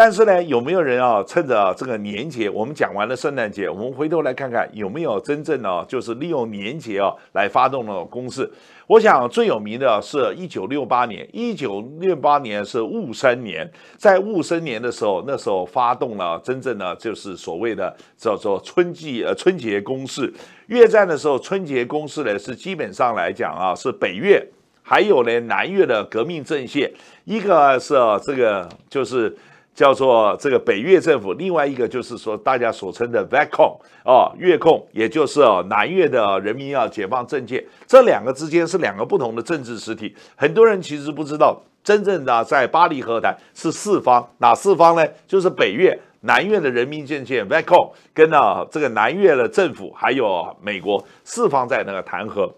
但是呢，有没有人啊？趁着这个年节，我们讲完了圣诞节，我们回头来看看有没有真正呢，就是利用年节哦来发动了攻势。我想最有名的是一九六八年，一九六八年是戊申年，在戊申年的时候，那时候发动了真正的就是所谓的叫做春季呃春节攻势。越战的时候，春节攻势呢是基本上来讲啊，是北越还有呢南越的革命阵线，一个是这个就是。叫做这个北越政府，另外一个就是说大家所称的 v o 控啊，越控，也就是哦南越的人民要解放政界，这两个之间是两个不同的政治实体。很多人其实不知道，真正的在巴黎和谈是四方哪四方呢？就是北越、南越的人民政界、v c o m 跟呢这个南越的政府，还有美国四方在那个谈和。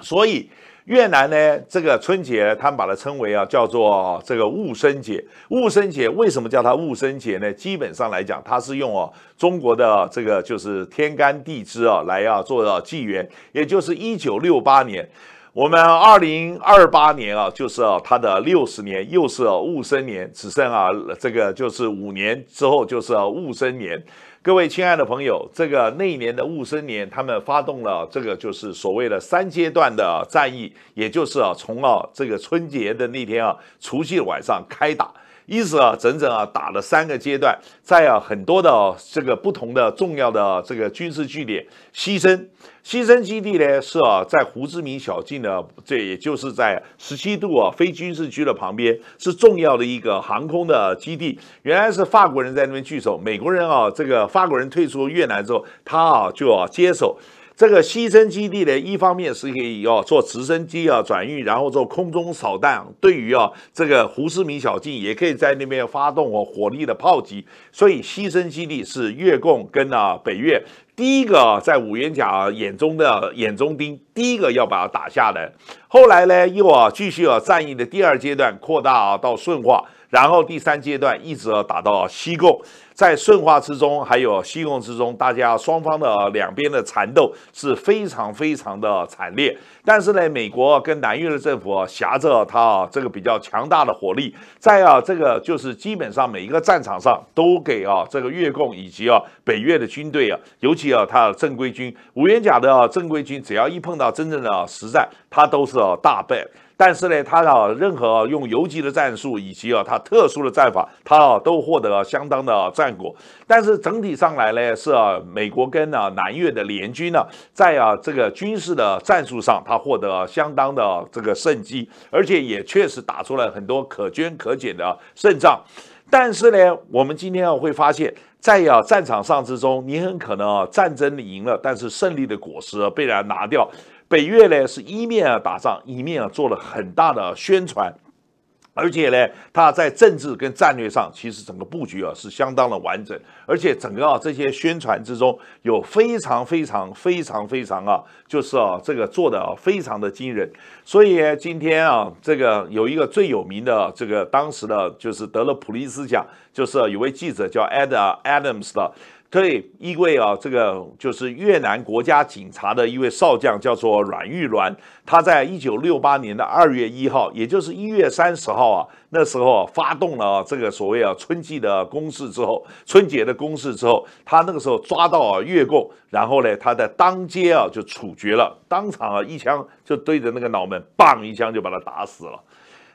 所以越南呢，这个春节他们把它称为啊，叫做这个戊申节。戊申节为什么叫它戊申节呢？基本上来讲，它是用哦中国的这个就是天干地支啊来啊做到纪元，也就是一九六八年。我们二零二八年啊，就是啊，他的六十年又是戊申年，只剩啊，这个就是五年之后就是戊申年。各位亲爱的朋友，这个那一年的戊申年，他们发动了这个就是所谓的三阶段的战役，也就是啊，从啊这个春节的那天啊，除夕晚上开打。因此啊，整整啊打了三个阶段，在啊很多的这个不同的重要的这个军事据点牺牲。牺牲基地呢是啊在胡志明小径的，这也就是在十七度啊非军事区的旁边，是重要的一个航空的基地。原来是法国人在那边据守，美国人啊这个法国人退出越南之后，他啊就要接手。这个牺牲基地呢，一方面是可以要做直升机啊转运，然后做空中扫荡，对于啊这个胡思明小径也可以在那边发动火力的炮击，所以牺牲基地是越共跟啊北越。第一个在五元甲眼中的眼中钉，第一个要把它打下来。后来呢，又啊继续啊战役的第二阶段扩大啊、到顺化，然后第三阶段一直啊、打到西贡。在顺化之中，还有西贡之中，大家双方的两边的缠斗是非常非常的惨烈。但是呢，美国跟南越的政府挟着他这个比较强大的火力，在啊这个就是基本上每一个战场上都给啊这个越共以及啊北越的军队啊，尤其。要他的正规军，五元甲的正规军，只要一碰到真正的实战，他都是大败。但是呢，他啊，任何用游击的战术以及啊，他特殊的战法，他都获得了相当的战果。但是整体上来呢，是美国跟呢南越的联军呢，在啊这个军事的战术上，他获得相当的这个胜机，而且也确实打出了很多可圈可减的胜仗。但是呢，我们今天会发现。在啊战场上之中，你很可能啊战争你赢了，但是胜利的果实被人拿掉。北越呢是一面啊打仗，一面啊做了很大的宣传。而且呢，他在政治跟战略上，其实整个布局啊是相当的完整，而且整个啊这些宣传之中，有非常非常非常非常啊，就是啊这个做的非常的惊人。所以今天啊，这个有一个最有名的，这个当时的就是得了普利斯奖，就是有位记者叫 a d 艾 Adams 的。对一位啊，这个就是越南国家警察的一位少将，叫做阮玉鸾。他在一九六八年的二月一号，也就是一月三十号啊，那时候啊，发动了这个所谓啊春季的攻势之后，春节的攻势之后，他那个时候抓到啊越共，然后呢，他在当街啊就处决了，当场啊一枪就对着那个脑门，棒一枪就把他打死了。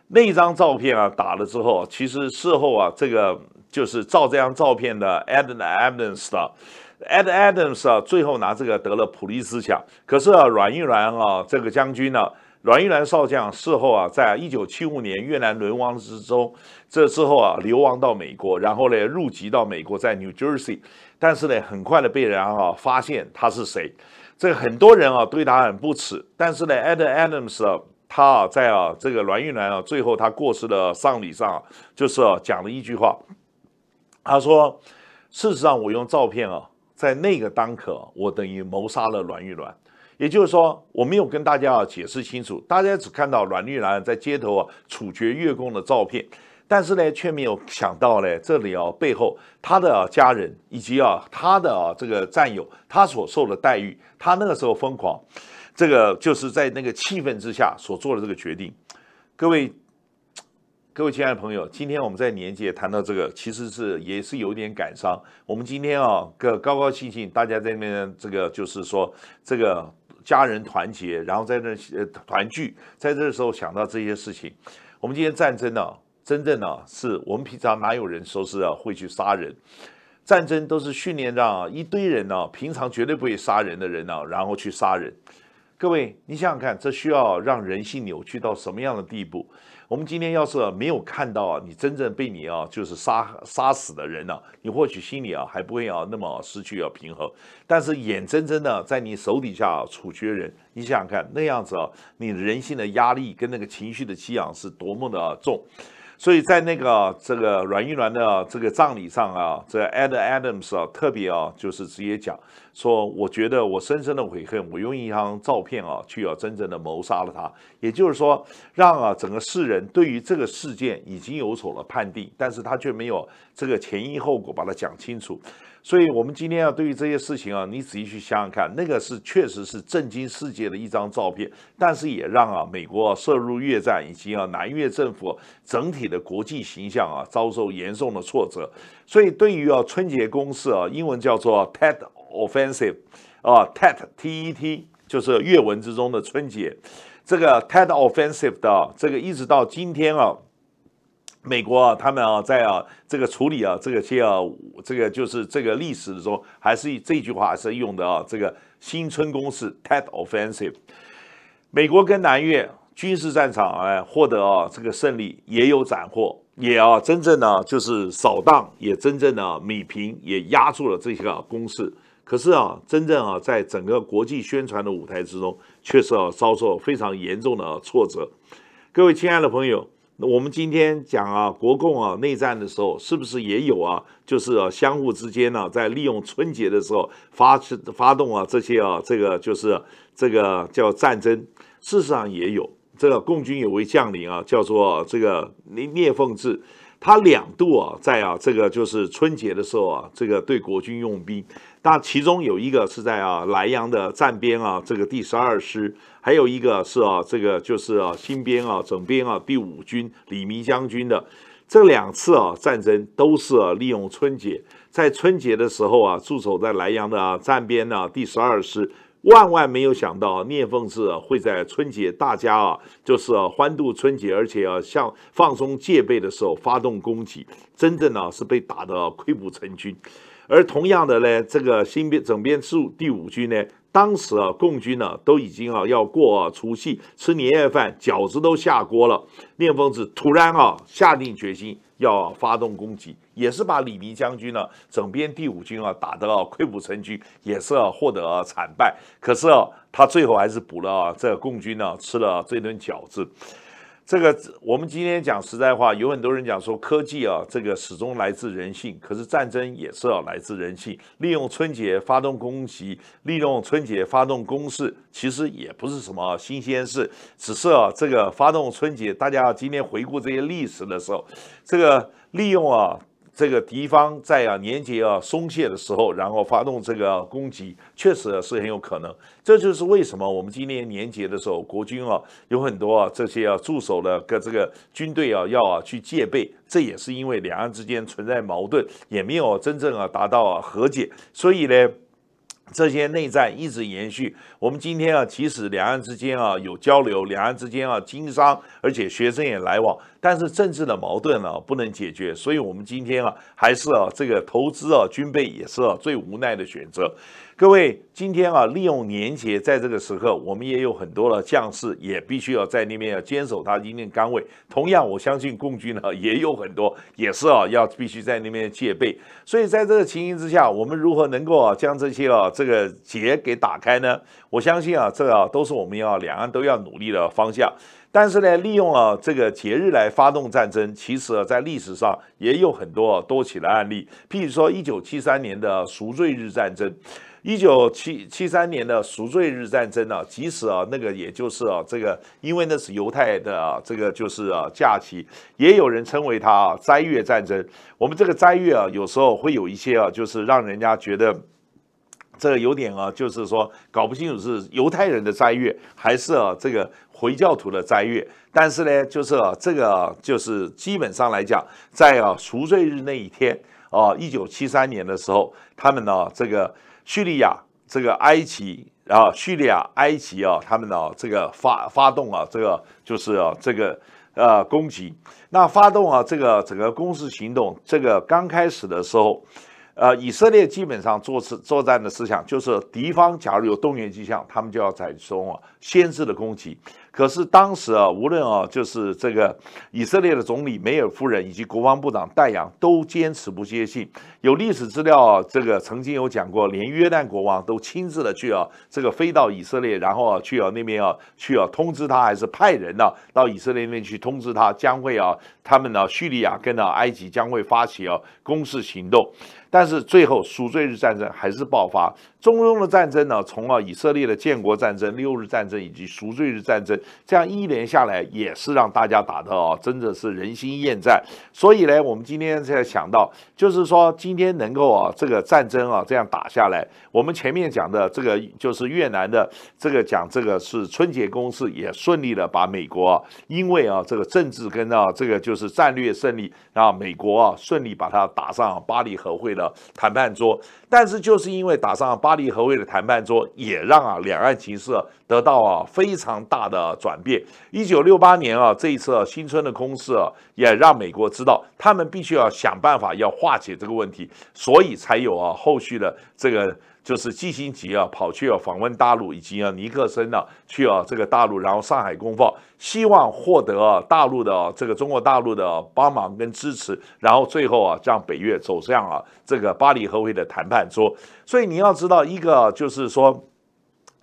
那张照片啊，打了之后，其实事后啊，这个。就是照这张照片的 Ed Adams 的，Ed Adams 啊，最后拿这个得了普利兹奖。可是啊，阮玉兰啊，这个将军呢，阮玉兰少将，事后啊，在一九七五年越南沦亡之中，这之后啊，流亡到美国，然后呢，入籍到美国，在 New Jersey，但是呢，很快的被人啊发现他是谁，这很多人啊对他很不耻。但是呢，Ed Adams 啊，他在啊这个阮玉兰啊最后他过世的丧礼上，就是讲了一句话。他说：“事实上，我用照片啊，在那个当可，我等于谋杀了阮玉兰。也就是说，我没有跟大家啊解释清楚，大家只看到阮玉兰在街头啊处决月供的照片，但是呢，却没有想到呢，这里哦背后他的家人以及啊他的这个战友，他所受的待遇，他那个时候疯狂，这个就是在那个气氛之下所做的这个决定。各位。”各位亲爱的朋友，今天我们在年节谈到这个，其实是也是有点感伤。我们今天啊，个高高兴兴，大家在那边这个就是说，这个家人团结，然后在那团聚，在这时候想到这些事情。我们今天战争呢，真正呢是我们平常哪有人说是啊会去杀人？战争都是训练让一堆人呢，平常绝对不会杀人的人呢，然后去杀人。各位，你想想看，这需要让人性扭曲到什么样的地步？我们今天要是没有看到你真正被你啊，就是杀杀死的人了，你或许心里啊还不会啊那么失去啊平衡。但是眼睁睁的在你手底下处决人，你想想看那样子啊，你人性的压力跟那个情绪的激昂是多么的重。所以在那个这个阮玉兰的这个葬礼上啊，这 a d Adams 啊特别啊就是直接讲。说，我觉得我深深的悔恨，我用一张照片啊，去要真正的谋杀了他，也就是说，让啊整个世人对于这个事件已经有所了判定，但是他却没有这个前因后果把它讲清楚。所以，我们今天要对于这些事情啊，你仔细去想想看，那个是确实是震惊世界的一张照片，但是也让啊美国啊涉入越战以及啊南越政府整体的国际形象啊遭受严重的挫折。所以，对于啊春节攻势啊，英文叫做 t e d Offensive，啊，Tet，T-E-T，就是越文之中的春节。这个 Tet Offensive 的这个一直到今天啊，美国啊，他们啊，在啊这个处理啊这个些啊这个就是这个历史的时候，还是这句话是用的啊。这个新春攻势 Tet Offensive，美国跟南越军事战场啊获得啊这个胜利，也有斩获，也啊真正呢，就是扫荡，也真正的米平，也压住了这些攻势。可是啊，真正啊，在整个国际宣传的舞台之中，确实啊，遭受非常严重的挫折。各位亲爱的朋友，我们今天讲啊，国共啊内战的时候，是不是也有啊？就是相互之间呢，在利用春节的时候，发起发动啊这些啊，这个就是这个叫战争。事实上也有，这个共军有位将领啊，叫做这个聂聂凤智，他两度啊，在啊这个就是春节的时候啊，这个对国军用兵。那其中有一个是在啊莱阳的站边啊，这个第十二师，还有一个是啊这个就是啊新编啊整编啊第五军李明将军的，这两次啊战争都是利用春节，在春节的时候啊驻守在莱阳的站边呢第十二师，万万没有想到聂凤智会在春节大家啊就是欢度春节，而且啊，向放松戒备的时候发动攻击，真正呢是被打得溃不成军。而同样的呢，这个新编整编第第五军呢，当时啊，共军呢都已经啊要过除夕吃年夜饭，饺子都下锅了。聂风子突然啊下定决心要发动攻击，也是把李弥将军呢整编第五军啊打得溃不成军，也是获得惨败。可是啊，他最后还是补了这共军呢吃了这顿饺子。这个我们今天讲实在话，有很多人讲说科技啊，这个始终来自人性。可是战争也是要来自人性，利用春节发动攻击，利用春节发动攻势，其实也不是什么新鲜事。只是啊，这个发动春节，大家今天回顾这些历史的时候，这个利用啊。这个敌方在啊年节啊松懈的时候，然后发动这个攻击，确实是很有可能。这就是为什么我们今年年节的时候，国军啊有很多啊这些啊驻守的跟这个军队啊要啊去戒备，这也是因为两岸之间存在矛盾，也没有真正啊达到啊和解，所以呢。这些内战一直延续。我们今天啊，即使两岸之间啊有交流，两岸之间啊经商，而且学生也来往，但是政治的矛盾呢不能解决，所以我们今天啊还是啊这个投资啊军备也是啊最无奈的选择。各位，今天啊，利用年节，在这个时刻，我们也有很多的将士也必须要在那边要坚守他一定岗位。同样，我相信共军呢也有很多，也是啊，要必须在那边戒备。所以，在这个情形之下，我们如何能够啊将这些啊这个节给打开呢？我相信啊，这啊都是我们要两岸都要努力的方向。但是呢，利用啊这个节日来发动战争，其实啊在历史上也有很多多起的案例，譬如说一九七三年的赎罪日战争。一九七七三年的赎罪日战争呢，即使啊，那个也就是啊，这个因为那是犹太的啊，这个就是啊，假期也有人称为它啊“斋月战争”。我们这个斋月啊，有时候会有一些啊，就是让人家觉得这个有点啊，就是说搞不清楚是犹太人的斋月还是啊这个回教徒的斋月。但是呢，就是啊，这个就是基本上来讲，在啊赎罪日那一天啊，一九七三年的时候，他们呢这个。叙利亚这个埃及啊，叙利亚埃及啊，他们啊这个发发动啊这个就是啊这个呃攻击，那发动啊这个整个攻势行动，这个刚开始的时候，呃以色列基本上作战作战的思想就是敌方假如有动员迹象，他们就要采取啊先制的攻击。可是当时啊，无论啊，就是这个以色列的总理梅尔夫人以及国防部长戴扬都坚持不接信。有历史资料，这个曾经有讲过，连约旦国王都亲自的去啊，这个飞到以色列，然后啊去啊那边啊去啊通知他，还是派人呢到以色列那边去通知他，将会啊他们呢叙利亚跟呢埃及将会发起啊攻势行动。但是最后赎罪日战争还是爆发。中东的战争呢，从啊以色列的建国战争、六日战争以及赎罪日战争，这样一连下来，也是让大家打的啊，真的是人心厌战。所以呢，我们今天在想到，就是说今天能够啊这个战争啊这样打下来，我们前面讲的这个就是越南的这个讲这个是春节攻势也顺利的把美国，因为啊这个政治跟啊这个就是战略胜利啊美国啊顺利把它打上巴黎和会的谈判桌，但是就是因为打上巴。巴黎和会的谈判桌也让啊两岸形势得到啊非常大的转变。一九六八年啊，这一次新春的攻啊、也让美国知道，他们必须要想办法要化解这个问题，所以才有啊后续的这个。就是基辛格啊，跑去啊访问大陆，以及啊尼克森呢去啊这个大陆，然后上海公报，希望获得大陆的这个中国大陆的帮忙跟支持，然后最后啊让北越走向啊这个巴黎和会的谈判桌。所以你要知道，一个就是说，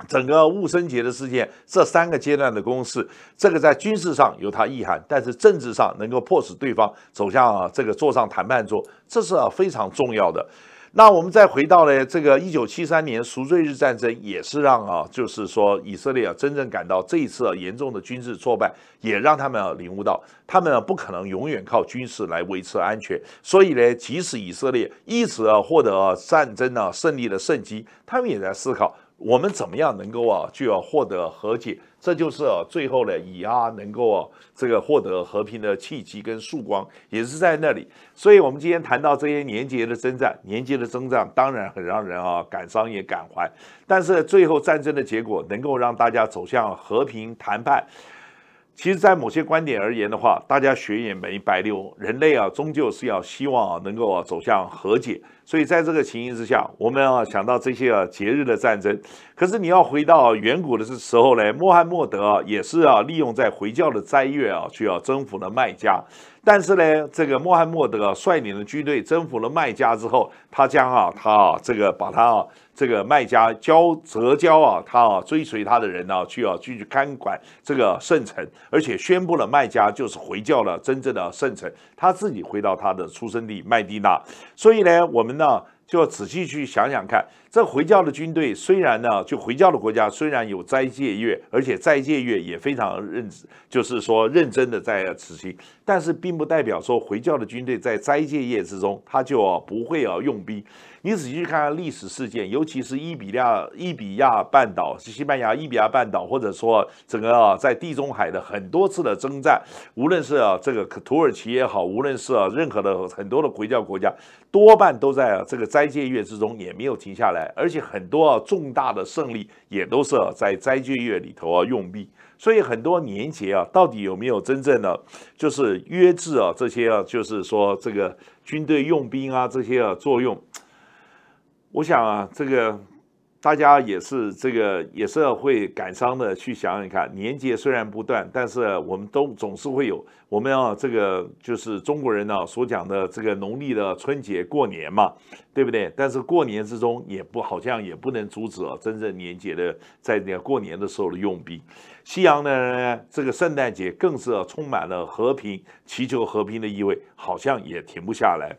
整个雾生节的事件这三个阶段的攻势，这个在军事上有它意涵，但是政治上能够迫使对方走向啊、这个坐上谈判桌，这是啊非常重要的。那我们再回到呢，这个一九七三年赎罪日战争也是让啊，就是说以色列啊真正感到这一次啊、严重的军事挫败，也让他们啊、领悟到，他们啊、不可能永远靠军事来维持安全。所以呢，即使以色列一直啊获得战争啊胜利的胜机，他们也在思考我们怎么样能够啊就要获得和解。这就是啊，最后呢，以啊能够啊，这个获得和平的契机跟曙光，也是在那里。所以，我们今天谈到这些年节的征战，年节的征战当然很让人啊感伤也感怀，但是最后战争的结果能够让大家走向和平谈判。其实，在某些观点而言的话，大家血也没白流，人类啊终究是要希望啊，能够走向和解。所以，在这个情形之下，我们要想到这些啊节日的战争。可是，你要回到远古的时候呢，穆罕默德啊也是啊利用在回教的斋月啊去要征服了麦加。但是呢，这个穆罕默德率领的军队征服了麦加之后，他将啊他啊这个把他啊这个麦加交折交啊他啊追随他的人呢去要继续看管这个圣城，而且宣布了麦加就是回教了真正的圣城。他自己回到他的出生地麦地那。所以呢，我们。那就仔细去想想看。这回教的军队虽然呢，就回教的国家虽然有斋戒月，而且斋戒月也非常认就是说认真的在此行，但是并不代表说回教的军队在斋戒月之中他就不会要用兵。你仔细看看历史事件，尤其是伊比利亚、伊比亚半岛、西班牙、伊比亚半岛，或者说整个在地中海的很多次的征战，无论是这个土耳其也好，无论是啊任何的很多的回教国家，多半都在这个斋戒月之中也没有停下来。而且很多啊重大的胜利也都是在斋戒月里头啊用币，所以很多年节啊，到底有没有真正的就是约制啊这些啊，就是说这个军队用兵啊这些啊作用？我想啊这个。大家也是这个也是会感伤的，去想想看，年节虽然不断，但是我们都总是会有。我们要这个就是中国人呢所讲的这个农历的春节过年嘛，对不对？但是过年之中也不好像也不能阻止真正年节的在过年的时候的用兵。西洋的这个圣诞节更是充满了和平祈求和平的意味，好像也停不下来。